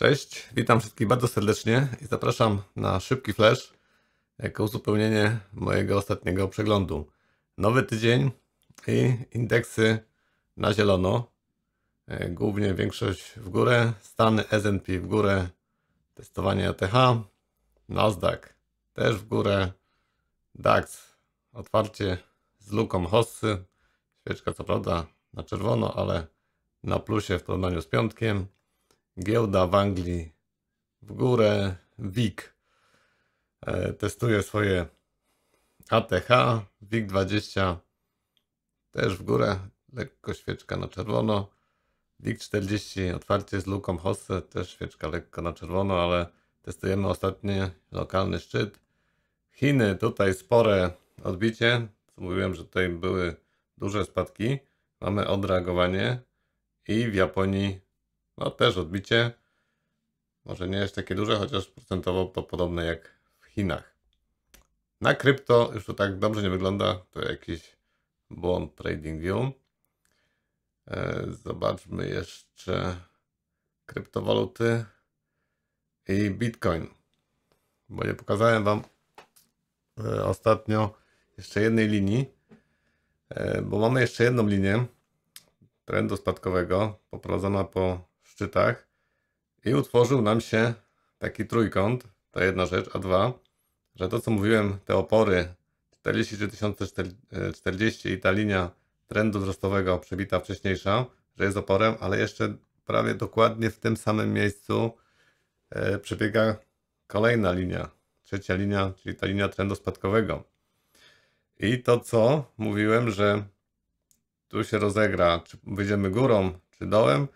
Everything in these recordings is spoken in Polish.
Cześć, witam wszystkich bardzo serdecznie i zapraszam na szybki flash jako uzupełnienie mojego ostatniego przeglądu. Nowy tydzień i indeksy na zielono. E, głównie większość w górę, Stany S&P w górę, testowanie ATH, Nasdaq też w górę, DAX otwarcie z luką hossy, świeczka co prawda na czerwono, ale na plusie w porównaniu z piątkiem. Giełda w Anglii w górę. WIG e, testuje swoje ATH. WIG20 też w górę. Lekko świeczka na czerwono. WIG40 otwarcie z luką Hosse. Też świeczka lekko na czerwono, ale testujemy ostatni lokalny szczyt. Chiny tutaj spore odbicie. Mówiłem, że tutaj były duże spadki. Mamy odreagowanie i w Japonii no też odbicie. Może nie jest takie duże, chociaż procentowo to podobne jak w Chinach. Na krypto już to tak dobrze nie wygląda. To jakiś błąd View. E, zobaczmy jeszcze kryptowaluty i Bitcoin. Bo nie pokazałem Wam e, ostatnio jeszcze jednej linii, e, bo mamy jeszcze jedną linię trendu spadkowego poprowadzona po szczytach i utworzył nam się taki trójkąt. To jedna rzecz, a dwa, że to co mówiłem, te opory 43040 i ta linia trendu wzrostowego przebita wcześniejsza, że jest oporem, ale jeszcze prawie dokładnie w tym samym miejscu e, przebiega kolejna linia, trzecia linia, czyli ta linia trendu spadkowego. I to co mówiłem, że tu się rozegra, czy wyjdziemy górą, czy dołem,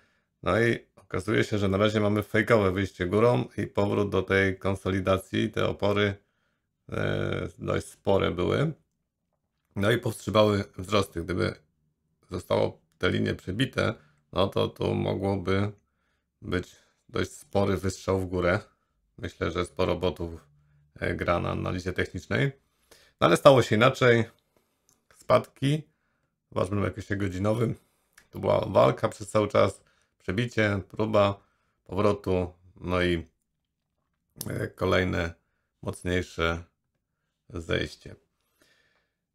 no i okazuje się, że na razie mamy fejkowe wyjście górą i powrót do tej konsolidacji. Te opory e, dość spore były. No i powstrzymały wzrosty. Gdyby zostało te linie przebite, no to tu mogłoby być dość spory wystrzał w górę. Myślę, że sporo botów e, gra na analizie technicznej. No ale stało się inaczej. Spadki, zobaczmy na jakiegoś godzinowym. To była walka przez cały czas przebicie, próba powrotu, no i e, kolejne mocniejsze zejście.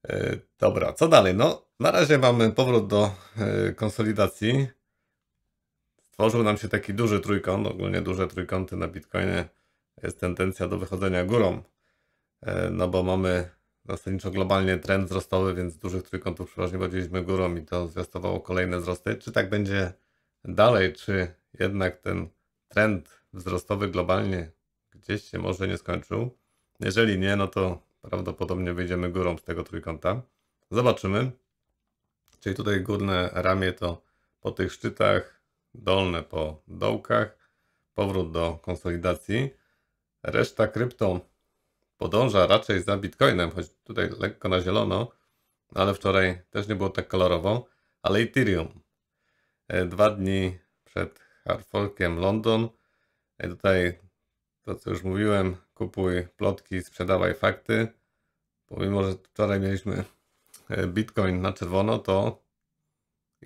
E, dobra, co dalej? No, na razie mamy powrót do e, konsolidacji. Stworzył nam się taki duży trójkąt, ogólnie duże trójkąty na Bitcoinie. Jest tendencja do wychodzenia górą, no bo mamy zasadniczo globalnie trend wzrostowy, więc dużych trójkątów przeważnie chodziliśmy górą i to zwiastowało kolejne wzrosty. Czy tak będzie dalej, czy jednak ten trend wzrostowy globalnie gdzieś się może nie skończył. Jeżeli nie, no to prawdopodobnie wyjdziemy górą z tego trójkąta. Zobaczymy. Czyli tutaj górne ramię to po tych szczytach, dolne po dołkach, powrót do konsolidacji. Reszta krypto podąża raczej za Bitcoinem, choć tutaj lekko na zielono, ale wczoraj też nie było tak kolorowo. Ale Ethereum E, dwa dni przed Hardforkiem London. E, tutaj to, co już mówiłem, kupuj plotki, sprzedawaj fakty. Pomimo, że wczoraj mieliśmy e, Bitcoin na czerwono, to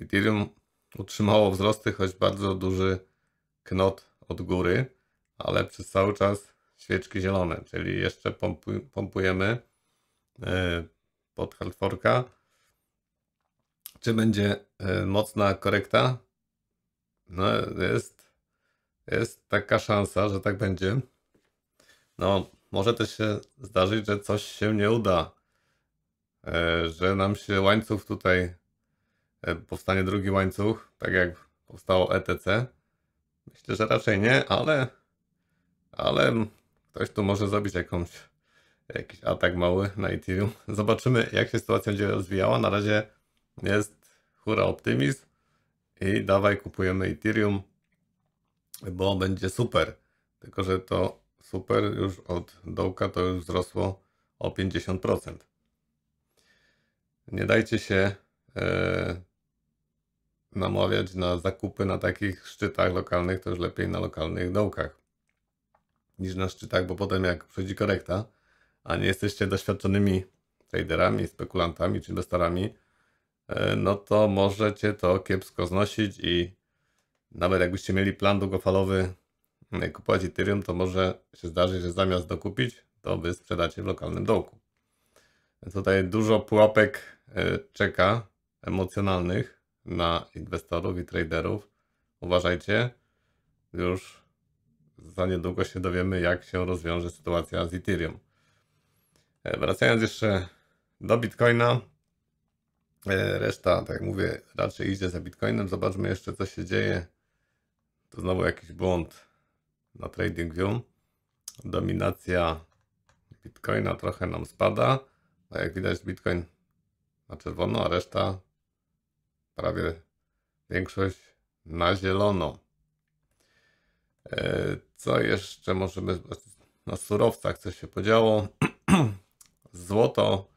Ethereum utrzymało wzrosty, choć bardzo duży knot od góry, ale przez cały czas świeczki zielone, czyli jeszcze pompujemy pod hardforka czy będzie e, mocna korekta? No, jest, jest taka szansa, że tak będzie. No, może też się zdarzyć, że coś się nie uda. E, że nam się łańcuch tutaj e, powstanie drugi łańcuch, tak jak powstało ETC. Myślę, że raczej nie, ale, ale ktoś tu może zrobić jakąś, jakiś atak mały na Ethereum. Zobaczymy, jak się sytuacja będzie rozwijała. Na razie jest hura optymizm i dawaj kupujemy Ethereum, bo będzie super. Tylko, że to super już od dołka to już wzrosło o 50%. Nie dajcie się e, namawiać na zakupy na takich szczytach lokalnych, to już lepiej na lokalnych dołkach niż na szczytach, bo potem jak przychodzi korekta, a nie jesteście doświadczonymi traderami, spekulantami czy inwestorami, E, no to możecie to kiepsko znosić i nawet jakbyście mieli plan długofalowy mm, kupować Ethereum, to może się zdarzyć, że zamiast dokupić, to wy sprzedacie w lokalnym dołku. Tutaj dużo pułapek e, czeka emocjonalnych na inwestorów i traderów. Uważajcie, już za niedługo się dowiemy, jak się rozwiąże sytuacja z Ethereum. E, wracając jeszcze do Bitcoina, E, reszta, tak jak mówię, raczej idzie za Bitcoinem. Zobaczmy jeszcze, co się dzieje. To znowu jakiś błąd na TradingView. Dominacja Bitcoina trochę nam spada. A jak widać, Bitcoin na czerwono, a reszta prawie większość na zielono. E, co jeszcze możemy na surowcach, co się podziało? Złoto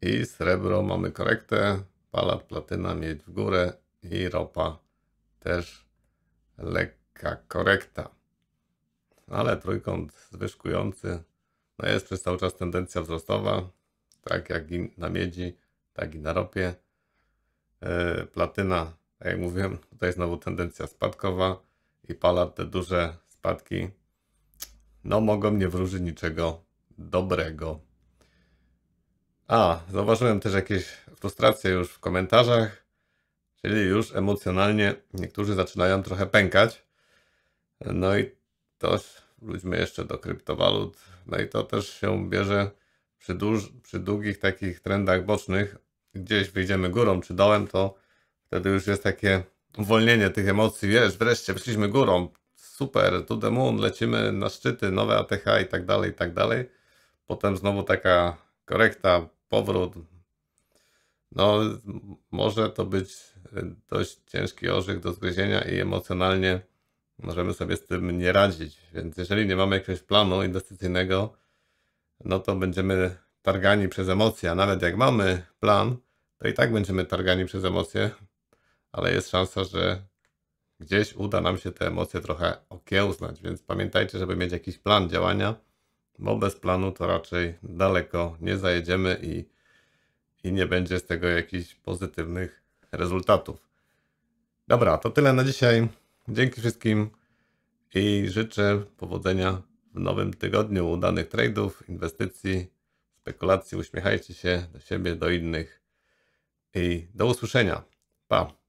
i srebro mamy korektę palat, platyna, mieć w górę i ropa też lekka korekta. Ale trójkąt zwyżkujący, no jest przez cały czas tendencja wzrostowa, tak jak i na miedzi, tak i na ropie. E, platyna, tak jak mówiłem, tutaj znowu tendencja spadkowa i palat, te duże spadki, no mogą nie wróżyć niczego dobrego. A, zauważyłem też jakieś frustracje już w komentarzach, czyli już emocjonalnie niektórzy zaczynają trochę pękać. No i to wróćmy jeszcze do kryptowalut. No i to też się bierze przy, duż, przy długich takich trendach bocznych. Gdzieś wyjdziemy górą czy dołem, to wtedy już jest takie uwolnienie tych emocji. Wiesz, wreszcie wyszliśmy górą, super, to the moon, lecimy na szczyty, nowe ATH i tak dalej, i tak dalej. Potem znowu taka korekta, powrót. No, może to być y, dość ciężki orzech do zgryzienia i emocjonalnie możemy sobie z tym nie radzić. Więc jeżeli nie mamy jakiegoś planu inwestycyjnego, no to będziemy targani przez emocje, a nawet jak mamy plan, to i tak będziemy targani przez emocje, ale jest szansa, że gdzieś uda nam się te emocje trochę okiełznać, więc pamiętajcie, żeby mieć jakiś plan działania bo bez planu to raczej daleko nie zajedziemy i, i nie będzie z tego jakichś pozytywnych rezultatów. Dobra, to tyle na dzisiaj. Dzięki wszystkim i życzę powodzenia w nowym tygodniu, udanych tradeów, inwestycji, spekulacji. Uśmiechajcie się do siebie, do innych i do usłyszenia. Pa!